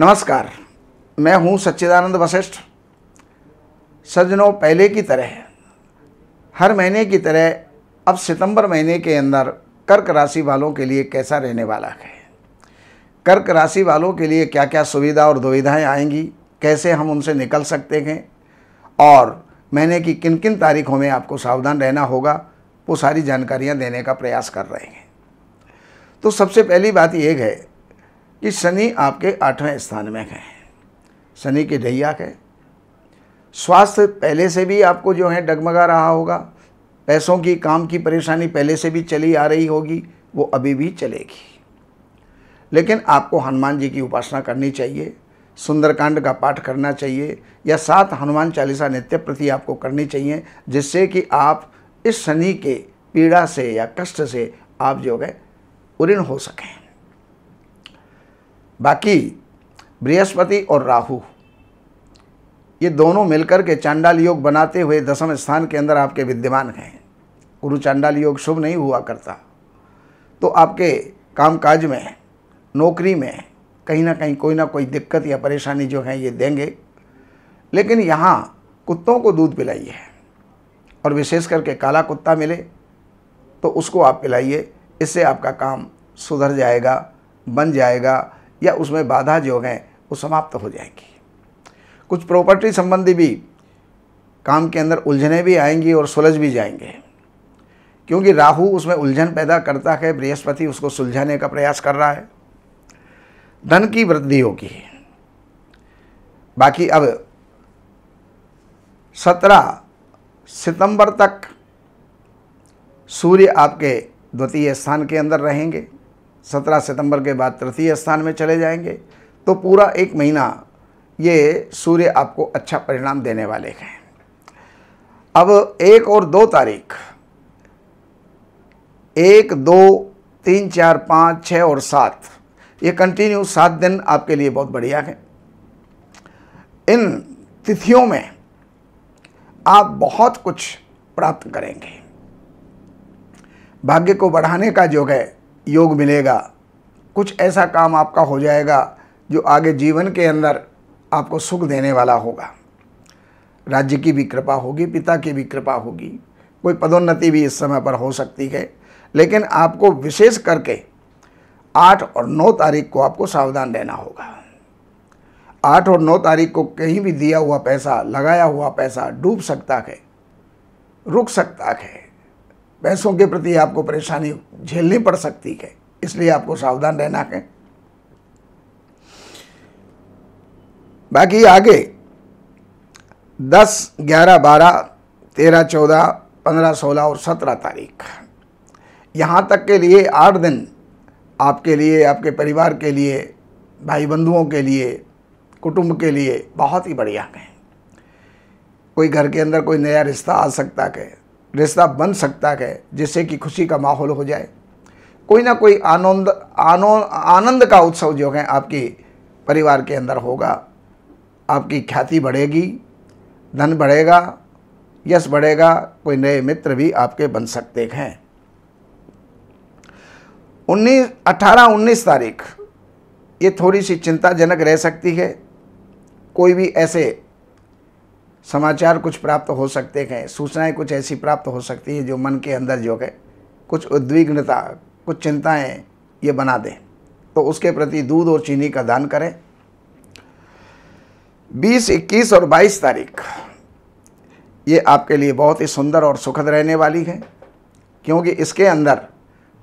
नमस्कार मैं हूं सच्चिदानंद वशिष्ठ सज्जनों पहले की तरह हर महीने की तरह अब सितंबर महीने के अंदर कर्क राशि वालों के लिए कैसा रहने वाला है कर्क राशि वालों के लिए क्या क्या सुविधा और दुविधाएं आएंगी कैसे हम उनसे निकल सकते हैं और महीने की किन किन तारीखों में आपको सावधान रहना होगा वो सारी जानकारियां देने का प्रयास कर रहे हैं तो सबसे पहली बात यह है कि शनि आपके आठवें स्थान में है शनि की ढैया है स्वास्थ्य पहले से भी आपको जो है डगमगा रहा होगा पैसों की काम की परेशानी पहले से भी चली आ रही होगी वो अभी भी चलेगी लेकिन आपको हनुमान जी की उपासना करनी चाहिए सुंदरकांड का पाठ करना चाहिए या सात हनुमान चालीसा नित्य प्रति आपको करनी चाहिए जिससे कि आप इस शनि के पीड़ा से या कष्ट से आप जो है उऋण हो सकें बाकी बृहस्पति और राहु ये दोनों मिलकर के चांडाल योग बनाते हुए दसम स्थान के अंदर आपके विद्यमान हैं गुरु चांडाल योग शुभ नहीं हुआ करता तो आपके कामकाज में नौकरी में कहीं ना कहीं कोई ना कोई दिक्कत या परेशानी जो है ये देंगे लेकिन यहाँ कुत्तों को दूध पिलाइए और विशेष करके काला कुत्ता मिले तो उसको आप पिलाइए इससे आपका काम सुधर जाएगा बन जाएगा या उसमें बाधा जो हैं वो समाप्त हो जाएंगी कुछ प्रॉपर्टी संबंधी भी काम के अंदर उलझने भी आएंगी और सुलझ भी जाएंगे क्योंकि राहु उसमें उलझन पैदा करता है बृहस्पति उसको सुलझाने का प्रयास कर रहा है धन की वृद्धि होगी बाकी अब सत्रह सितंबर तक सूर्य आपके द्वितीय स्थान के अंदर रहेंगे सत्रह सितंबर के बाद तृतीय स्थान में चले जाएंगे तो पूरा एक महीना ये सूर्य आपको अच्छा परिणाम देने वाले हैं अब एक और दो तारीख एक दो तीन चार पाँच छः और सात ये कंटिन्यू सात दिन आपके लिए बहुत बढ़िया है इन तिथियों में आप बहुत कुछ प्राप्त करेंगे भाग्य को बढ़ाने का योग है योग मिलेगा कुछ ऐसा काम आपका हो जाएगा जो आगे जीवन के अंदर आपको सुख देने वाला होगा राज्य की भी कृपा होगी पिता की भी कृपा होगी कोई पदोन्नति भी इस समय पर हो सकती है लेकिन आपको विशेष करके आठ और नौ तारीख को आपको सावधान रहना होगा आठ और नौ तारीख को कहीं भी दिया हुआ पैसा लगाया हुआ पैसा डूब सकता है रुक सकता है भैंसों के प्रति आपको परेशानी झेलनी पड़ सकती है इसलिए आपको सावधान रहना है बाकी आगे दस ग्यारह बारह तेरह चौदह पंद्रह सोलह और सत्रह तारीख यहाँ तक के लिए आठ दिन आपके लिए आपके परिवार के लिए भाई बंधुओं के लिए कुटुंब के लिए बहुत ही बढ़िया है कोई घर के अंदर कोई नया रिश्ता आ सकता है रिश्ता बन सकता है जिससे कि खुशी का माहौल हो जाए कोई ना कोई आनंद आनंद का उत्सव जो है आपके परिवार के अंदर होगा आपकी ख्याति बढ़ेगी धन बढ़ेगा यश बढ़ेगा कोई नए मित्र भी आपके बन सकते हैं उन्नीस अठारह उन्नीस तारीख ये थोड़ी सी चिंताजनक रह सकती है कोई भी ऐसे समाचार कुछ प्राप्त हो सकते हैं सूचनाएं कुछ ऐसी प्राप्त हो सकती है जो मन के अंदर जो है कुछ उद्विग्नता कुछ चिंताएं ये बना दें तो उसके प्रति दूध और चीनी का दान करें 20, 21 और 22 तारीख ये आपके लिए बहुत ही सुंदर और सुखद रहने वाली है क्योंकि इसके अंदर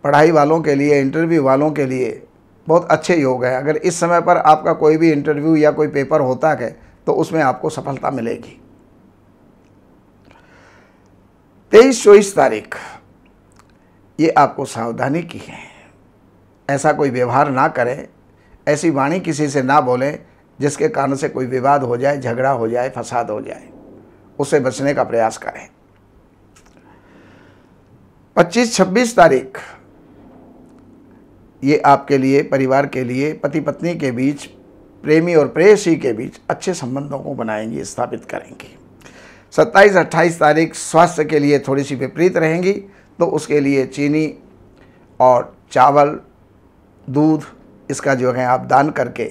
पढ़ाई वालों के लिए इंटरव्यू वालों के लिए बहुत अच्छे योग है अगर इस समय पर आपका कोई भी इंटरव्यू या कोई पेपर होता है तो उसमें आपको सफलता मिलेगी तेईस चौबीस तारीख ये आपको सावधानी की है ऐसा कोई व्यवहार ना करें ऐसी वाणी किसी से ना बोलें जिसके कारण से कोई विवाद हो जाए झगड़ा हो जाए फसाद हो जाए उसे बचने का प्रयास करें 25-26 तारीख ये आपके लिए परिवार के लिए पति पत्नी के बीच प्रेमी और प्रेयसी के बीच अच्छे संबंधों को बनाएंगी स्थापित करेंगी सत्ताईस अट्ठाईस तारीख स्वास्थ्य के लिए थोड़ी सी विपरीत रहेंगी तो उसके लिए चीनी और चावल दूध इसका जो है आप दान करके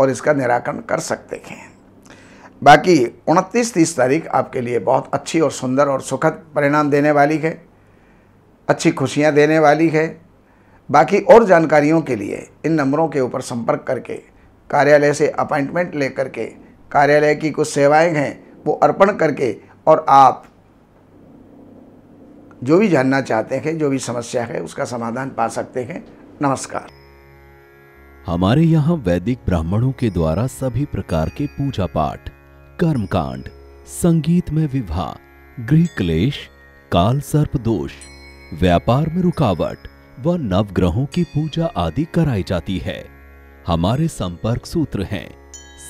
और इसका निराकरण कर सकते हैं बाकी उनतीस तीस तारीख आपके लिए बहुत अच्छी और सुंदर और सुखद परिणाम देने वाली है अच्छी खुशियाँ देने वाली है बाकी और जानकारियों के लिए इन नंबरों के ऊपर संपर्क करके कार्यालय से अपॉइंटमेंट लेकर के कार्यालय की कुछ सेवाएं हैं वो अर्पण करके और आप जो भी जानना चाहते हैं जो भी समस्या है उसका समाधान पा सकते हैं नमस्कार हमारे यहाँ वैदिक ब्राह्मणों के द्वारा सभी प्रकार के पूजा पाठ कर्मकांड संगीत में विवाह गृह क्लेश काल सर्प दोष व्यापार में रुकावट व नवग्रहों की पूजा आदि कराई जाती है हमारे संपर्क सूत्र हैं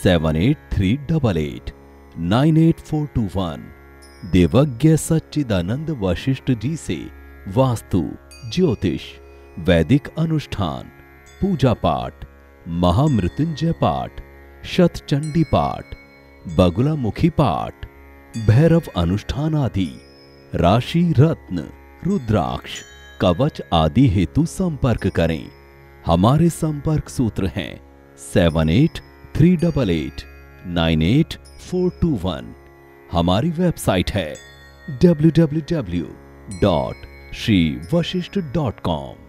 seven eight three double eight 98421 Daivagya Sachchidanand Vashishtha ji से वास्तु ज्योतिष वैदिक अनुष्ठान पूजा पाठ महामृत्युंजय पाठ शतचंडी पाठ बगुलामुखी पाठ भैरव अनुष्ठान आदि राशि रत्न रुद्राक्ष कवच आदि हेतु संपर्क करें हमारे संपर्क सूत्र हैं seven eight three double eight nine eight four two one हमारी वेबसाइट है W W W dot Shri Vashishtha dot com